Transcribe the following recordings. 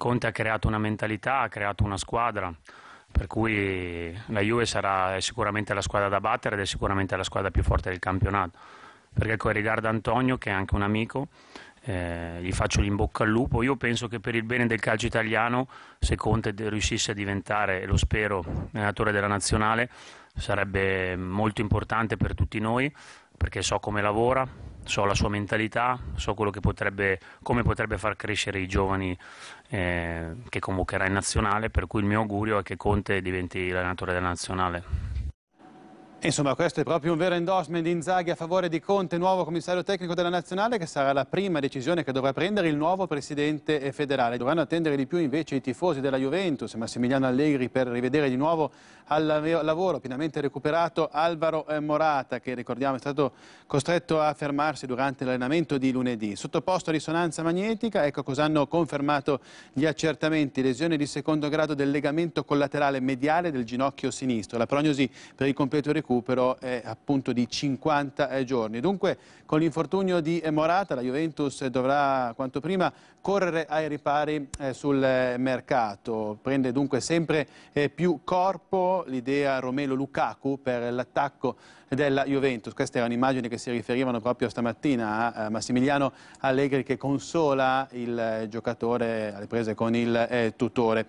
Conte ha creato una mentalità, ha creato una squadra, per cui la Juve sarà sicuramente la squadra da battere ed è sicuramente la squadra più forte del campionato. Perché ecco, riguarda Antonio, che è anche un amico, eh, gli faccio in bocca al lupo. Io penso che per il bene del calcio italiano, se Conte riuscisse a diventare, lo spero, allenatore della nazionale, sarebbe molto importante per tutti noi, perché so come lavora, so la sua mentalità, so potrebbe, come potrebbe far crescere i giovani eh, che convocherà in nazionale, per cui il mio augurio è che Conte diventi l'allenatore della nazionale. Insomma, questo è proprio un vero endorsement di Inzaghi a favore di Conte, nuovo commissario tecnico della Nazionale, che sarà la prima decisione che dovrà prendere il nuovo presidente federale. Dovranno attendere di più invece i tifosi della Juventus, Massimiliano Allegri, per rivedere di nuovo al lavoro pienamente recuperato Alvaro eh, Morata, che ricordiamo è stato costretto a fermarsi durante l'allenamento di lunedì. Sottoposto a risonanza magnetica, ecco cosa hanno confermato gli accertamenti. Lesione di secondo grado del legamento collaterale mediale del ginocchio sinistro. La prognosi per il completo recupero recupero è appunto di 50 eh, giorni. Dunque con l'infortunio di eh, Morata la Juventus dovrà quanto prima correre ai ripari eh, sul eh, mercato, prende dunque sempre eh, più corpo l'idea Romelo-Lukaku per l'attacco della Juventus. Queste erano immagini che si riferivano proprio stamattina a Massimiliano Allegri che consola il giocatore alle prese con il eh, tutore.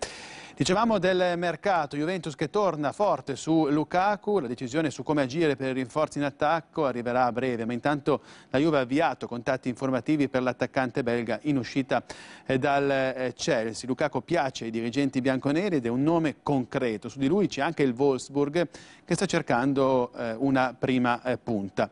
Dicevamo del mercato, Juventus che torna forte su Lukaku, la decisione su come agire per i rinforzi in attacco arriverà a breve, ma intanto la Juve ha avviato contatti informativi per l'attaccante belga in uscita eh, dal eh, Chelsea. Lukaku piace ai dirigenti bianconeri ed è un nome concreto, su di lui c'è anche il Wolfsburg che sta cercando eh, una prima punta.